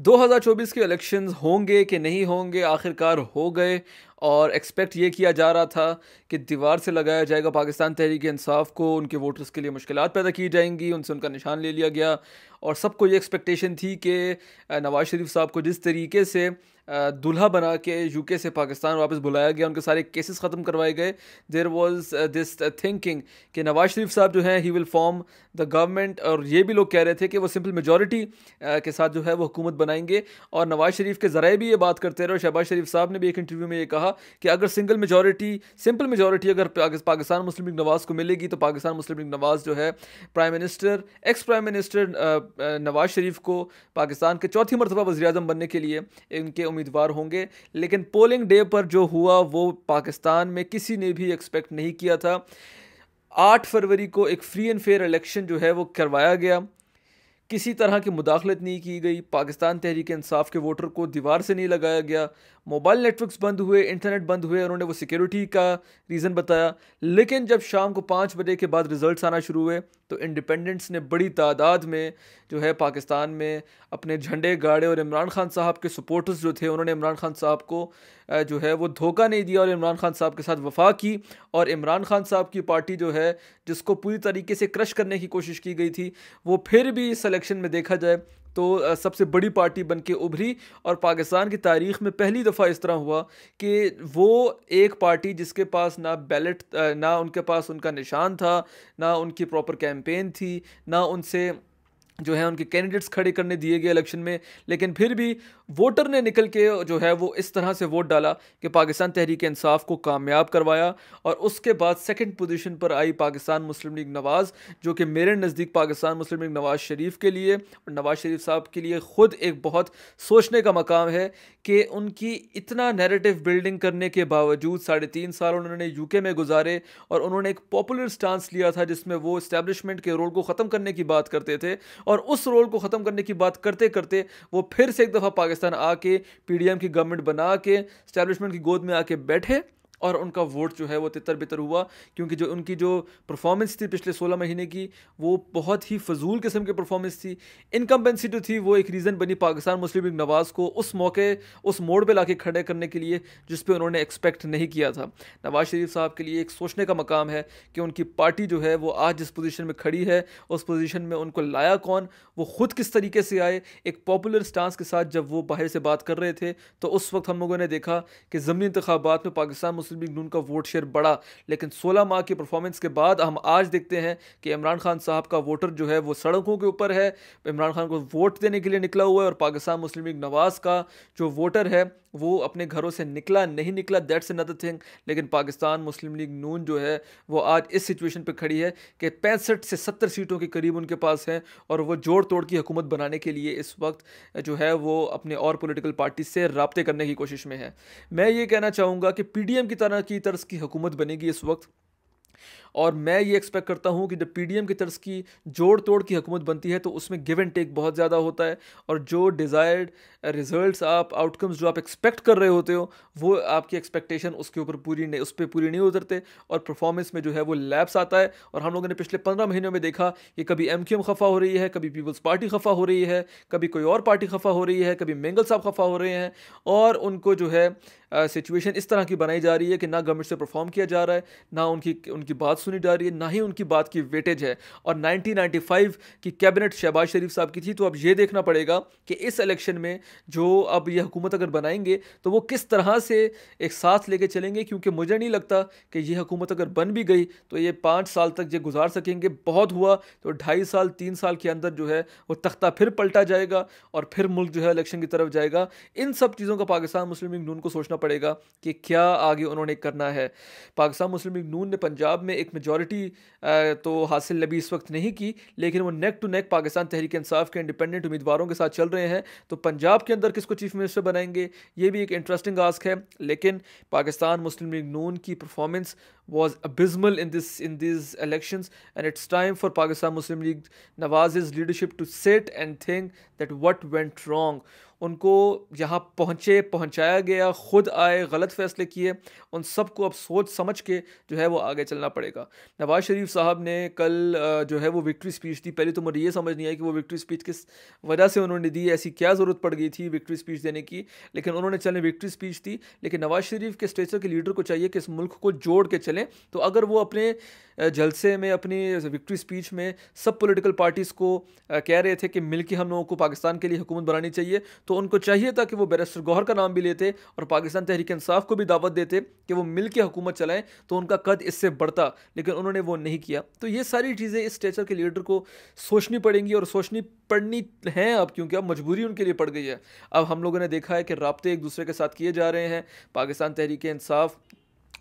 2024 के इलेक्शंस होंगे कि नहीं होंगे आखिरकार हो गए और एक्सपेक्ट ये किया जा रहा था कि दीवार से लगाया जाएगा पाकिस्तान तहरीक इंसाफ को उनके वोटर्स के लिए मुश्किल पैदा की जाएंगी उनसे उनका निशान ले लिया गया और सबको ये एक्सपेक्टेशन थी कि नवाज शरीफ साहब को जिस तरीके से दुल्हा बना के यूके से पाकिस्तान वापस बुलाया गया उनके सारे केसेस ख़त्म करवाए गए देर वॉज दिस थिंकिंग कि नवाज शरीफ साहब जो हैं he will form the government और ये भी लोग कह रहे थे कि वो सिंपल मेजोरिटी uh, के साथ जो है वो हुकूमत बनाएंगे और नवाज शरीफ के ज़रा भी ये बात करते रहे और शहबाज शरीफ साहब ने भी एक इंटरव्यू में ये कहा कि अगर सिंगल मेजोरिटी सिंपल मेजोरिटी अगर पाकिस्तान मुस्लिम लीग नवाज़ को मिलेगी तो पाकिस्तान मुस्लिम लीग नवाज़ जो है prime minister ex prime minister Nawaz Sharif को पाकिस्तान के चौथी मरतबा वजी बनने के लिए इनके उम्मीदवार होंगे लेकिन पोलिंग डे पर जो हुआ वो पाकिस्तान में किसी ने भी एक्सपेक्ट नहीं किया था आठ फरवरी को एक फ्री एंड फेयर इलेक्शन जो है वो करवाया गया किसी तरह की मुदाखलत नहीं की गई पाकिस्तान तहरीक इंसाफ के वोटर को दीवार से नहीं लगाया गया मोबाइल नेटवर्क्स बंद हुए इंटरनेट बंद हुए उन्होंने वो सिक्योरिटी का रीज़न बताया लेकिन जब शाम को पाँच बजे के बाद रिज़ल्ट आना शुरू हुए तो इंडिपेंडेंट्स ने बड़ी तादाद में जो है पाकिस्तान में अपने झंडे गाड़े और इमरान खान साहब के सपोर्टर्स जो थे उन्होंने इमरान खान साहब को जो है वो धोखा नहीं दिया और इमरान खान साहब के साथ वफा की और इमरान खान साहब की पार्टी जो है जिसको पूरी तरीके से क्रश करने की कोशिश की गई थी वो फिर भी इस सलेक्शन में देखा जाए तो सबसे बड़ी पार्टी बन के उभरी और पाकिस्तान की तारीख में पहली दफ़ा इस तरह हुआ कि वो एक पार्टी जिसके पास ना बैलेट ना उनके पास उनका निशान था ना उनकी प्रॉपर कैंपेन थी ना उनसे जो है उनके कैंडिडेट्स खड़े करने दिए गए इलेक्शन में लेकिन फिर भी वोटर ने निकल के जो है वो इस तरह से वोट डाला कि पाकिस्तान तहरीक इंसाफ को कामयाब करवाया और उसके बाद सेकंड पोजीशन पर आई पाकिस्तान मुस्लिम लीग नवाज़ जो कि मेरे नज़दीक पाकिस्तान मुस्लिम लीग नवाज़ शरीफ के लिए और नवाज़ शरीफ साहब के लिए ख़ुद एक बहुत सोचने का मकाम है कि उनकी इतना नेरेटिव बिल्डिंग करने के बावजूद साढ़े तीन साल उन्होंने यू में गुजारे और उन्होंने एक पॉपुलर स्टांस लिया था जिसमें वो इस्टेब्लिशमेंट के रोल को ख़त्म करने की बात करते थे और उस रोल को ख़त्म करने की बात करते करते वो फिर से एक दफ़ा पाकिस्तान आके पी की गवर्नमेंट बना के स्टैब्लिशमेंट की गोद में आके बैठे और उनका वोट जो है वो तितर बितर हुआ क्योंकि जो उनकी जो परफॉर्मेंस थी पिछले सोलह महीने की वो बहुत ही फजूल किस्म की परफॉर्मेंस थी इनकम्पेंसी जो थी वो एक रीज़न बनी पाकिस्तान मुस्लिम लीग नवाज़ को उस मौके उस मोड़ पर ला खड़े करने के लिए जिस पर उन्होंने एक्सपेक्ट नहीं किया था नवाज़ शरीफ साहब के लिए एक सोचने का मकाम है कि उनकी पार्टी जो है वो आज जिस पोजीशन में खड़ी है उस पोजीशन में उनको लाया कौन वो ख़ुद किस तरीके से आए एक पॉपुलर स्टांस के साथ जब वो बाहर से बात कर रहे थे तो उस वक्त हम लोगों ने देखा कि ज़मीनी इंतबात में पाकिस्तान मुस्लिम मुस्लिम लीग नून का वोट शेयर बढ़ा लेकिन सोलह माह की परफॉर्मेंस के बाद हम आज देखते हैं कि इमरान खान साहब का वोटर जो है वो सड़कों के ऊपर है इमरान खान को वोट देने के लिए निकला हुआ है और पाकिस्तान मुस्लिम लीग नवाज़ का जो वोटर है वो अपने घरों से निकला नहीं निकला दैट्स अनदर थिंग लेकिन पाकिस्तान मुस्लिम लीग नून जो है वो आज इस सिचुएशन पर खड़ी है कि पैंसठ से सत्तर सीटों के करीब उनके पास हैं और वो जोड़ तोड़ की हुकूमत बनाने के लिए इस वक्त जो है वो अपने और पोलिटिकल पार्टी से रबते करने की कोशिश में है मैं ये कहना चाहूँगा कि पी की तरह की तर्ज की हुकूमत बनेगी इस वक्त और मैं ये एक्सपेक्ट करता हूँ कि जब एम की तर्ज की जोड़ तोड़ की हुकूमत बनती है तो उसमें गिव एंड टेक बहुत ज़्यादा होता है और जो डिज़ायर्ड रिज़ल्ट आप आउटकम्स जो आप एक्सपेक्ट कर रहे होते हो वो आपकी एक्सपेक्टेशन उसके ऊपर पूरी नहीं उस पर पूरी नहीं उतरते और परफॉर्मेंस में जो है वो लैब्स आता है और हम लोगों ने पिछले पंद्रह महीनों में देखा कि कभी एम क्यू एम खफा हो रही है कभी पीपल्स पार्टी खफा हो रही है कभी कोई और पार्टी खफा हो रही है कभी मेंगल साहब खफा हो रहे हैं और उनको जो है सिचुएशन इस तरह की बनाई जा रही है कि ना गवर्नमेंट से परफॉर्म किया जा रहा है ना उनकी उनकी बात सुनी जा रही है ना ही उनकी बात की वेटेज है और 1995 की कैबिनेट शहबाज शरीफ साहब की थी तो अब ये देखना पड़ेगा कि इस इलेक्शन में जो अब ये हुकूमत अगर बनाएंगे तो वो किस तरह से एक साथ लेके चलेंगे क्योंकि मुझे नहीं लगता कि ये हुकूमत अगर बन भी गई तो ये पाँच साल तक ये गुजार सकेंगे बहुत हुआ तो ढाई साल तीन साल के अंदर जो है वो तख्ता फिर पलटा जाएगा और फिर मुल्क जो है इलेक्शन की तरफ जाएगा इन सब चीज़ों का पाकिस्तान मुस्लिम लीग नून को सोचना पड़ेगा कि क्या आगे उन्होंने करना है पाकिस्तान मुस्लिम लीग नून ने पंजाब में एक मेजॉरिटी तो हासिल अभी इस वक्त नहीं की लेकिन वो नेक टू नेक पाकिस्तान तहरीक इंसाफ के इंडिपेंडेंट उम्मीदवारों के साथ चल रहे हैं तो पंजाब के अंदर किसको चीफ मिनिस्टर बनाएंगे ये भी एक इंटरेस्टिंग आस्क है लेकिन पाकिस्तान मुस्लिम लीग नून की परफॉर्मेंस अबिजमल in this in this election and it's time for Pakistan Muslim League Nawaz is leadership to set and think that what went wrong उनको यहाँ पहुँचे पहुँचाया गया ख़ुद आए गलत फैसले किए उन सबको अब सोच समझ के जो है वो आगे चलना पड़ेगा नवाज़ शरीफ साहब ने कल जो है वो विक्ट्री स्पीच दी पहले तो मुझे ये समझ नहीं आया कि वो विक्ट्री स्पीच किस वजह से उन्होंने दी ऐसी क्या ज़रूरत पड़ गई थी विक्ट्री स्पीच देने की लेकिन उन्होंने चले विक्ट्री स्पीच दी लेकिन नवाज़ शरीफ के स्टेचर के लीडर को चाहिए कि इस मुल्क को जोड़ के चलें तो अगर वो अपने जलसे में अपनी विक्ट्री स्पीच में सब पोलिटिकल पार्टीज़ को कह रहे थे कि मिल हम लोगों को पाकिस्तान के लिए हुकूमत बनानी चाहिए तो तो उनको चाहिए था कि वो बैरिस्टर गौहर का नाम भी लेते और पाकिस्तान तहरीक इंसाफ को भी दावत देते कि वो मिल के हुकूमत चलाएं तो उनका कद इससे बढ़ता लेकिन उन्होंने वो नहीं किया तो ये सारी चीज़ें इस स्टेचर के लीडर को सोचनी पड़ेंगी और सोचनी पड़नी हैं अब क्योंकि अब मजबूरी उनके लिए पड़ गई है अब हम लोगों ने देखा है कि रबते एक दूसरे के साथ किए जा रहे हैं पाकिस्तान तहरीक इंसाफ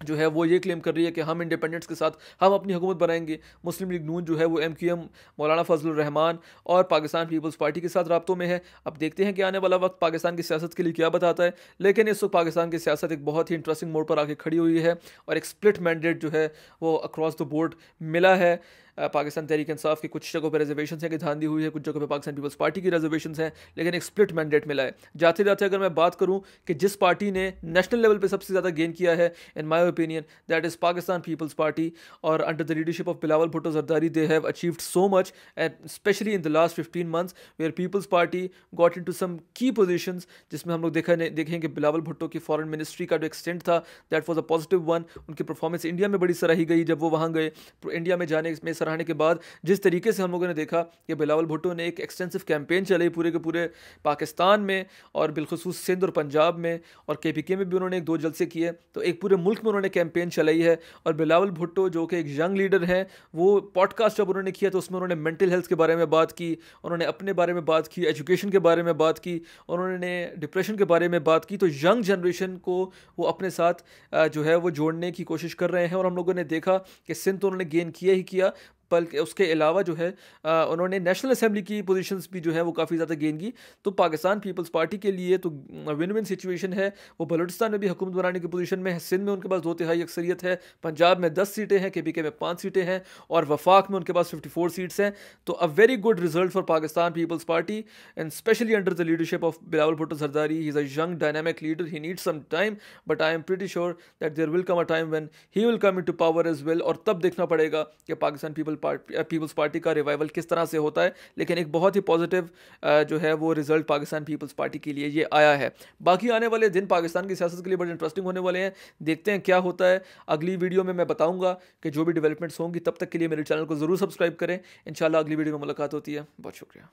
जो है वो ये क्लेम कर रही है कि हम इंडिपेंडेंस के साथ हम अपनी हुकूमत बनाएंगे मुस्लिम लीग नून जो है वो एम क्यू एम मौलाना फजल रहमान और पाकिस्तान पीपल्स पार्टी के साथ रबतों में है अब देखते हैं कि आने वाला वक्त पाकिस्तान की सियासत के लिए क्या बताता है लेकिन इस वक्त पाकिस्तान की सियासत एक बहुत ही इंटरेस्टिंग मोड पर आके खड़ी हुई है और एक स्प्लिट मैंडेट जो है वो अक्रॉस द बोर्ड मिला है पाकिस्तान तहरीक इंसाफ की कुछ जगहों पर रिजर्वेशन है कि ध्यान दी हुई है कुछ जगहों पर पाकिस्तान पीपल्स पार्टी की रिजर्वेशन है लेकिन एक स्प्लिट मैंडेट मिला है जाते जाते अगर मैं बात करूँ कि जिस पार्टी ने नेशनल लेवल पर सबसे ज़्यादा गेन किया है in my opinion that is Pakistan Peoples Party और under the leadership of Bilawal Bhutto Zardari they have achieved so much and specially in the last fifteen months where Peoples Party got into some key position जिसमें हम लोग देखा देखें कि बिलावल भुट्टो की फॉरन मिनिस्ट्री का जो एक्सटेंट था that was a positive one उनकी परफॉर्मेंस इंडिया में बड़ी सराही गई जब वो वहाँ गए इंडिया में जाने में सराहने के बाद जिस तरीके से हम लोगों ने देखा कि बिलावल भुट्टो ने एक एक्सटेंसिव कैंपेन चलाई पूरे के पूरे पाकिस्तान में और बिलखसूस सिंध और पंजाब में और के पी के में भी उन्होंने एक दो जलसे किए तो एक पूरे मुल्क में उन्होंने कैंपेन चलाई है और बिलावल भुट्टो जो कि एक यंग लीडर हैं वो पॉडकास्ट जब उन्होंने किया तो उसमें उन्होंने मेंटल हेल्थ के बारे में बात की उन्होंने अपने बारे में बात की एजुकेशन के बारे में बात की उन्होंने डिप्रेशन के बारे में बात की तो यंग जनरेशन को वो अपने साथ जो है वो जोड़ने की कोशिश कर रहे हैं और हम लोगों ने देखा कि सिंध तो उन्होंने गेन किया ही किया बल्कि उसके अलावा जो है आ, उन्होंने नेशनल असम्बली की पोजीशंस भी जो है वो काफ़ी ज़्यादा गेन की तो पाकिस्तान पीपल्स पार्टी के लिए तो विन विन सिचुएशन है वो बलोचिस्तान में भी हुकूमत बनाने की पोजीशन में है सिंध में उनके पास दो तिहाई अक्सरियत है पंजाब में दस सीटें हैं के पी के में पाँच सीटें हैं और वफाक में उनके पास फिफ्टी फोर सीट्स हैं तो a very good result for Pakistan Peoples Party and specially under the leadership of Bilawal Bhutto Zardari he is a young dynamic leader he needs some time but I am pretty sure that there will come a time when he will come into power as well और तब देखना पड़ेगा कि पाकिस्तान पीपल पार्टी पीपल्स पार्टी का revival किस तरह से होता है लेकिन एक बहुत ही पॉजिटिव जो है वो रिजल्ट पाकिस्तान पीपल्स पार्टी के लिए ये आया है बाकी आने वाले दिन पाकिस्तान की सियासत के लिए बड़े इंटरेस्टिंग होने वाले हैं देखते हैं क्या होता है अगली वीडियो में मैं बताऊँगा कि जो भी डेवलपमेंट्स होंगी तब तक के लिए मेरे चैनल को ज़रूर सब्सक्राइब करें इन अगली वीडियो में मुलाकात होती है बहुत शुक्रिया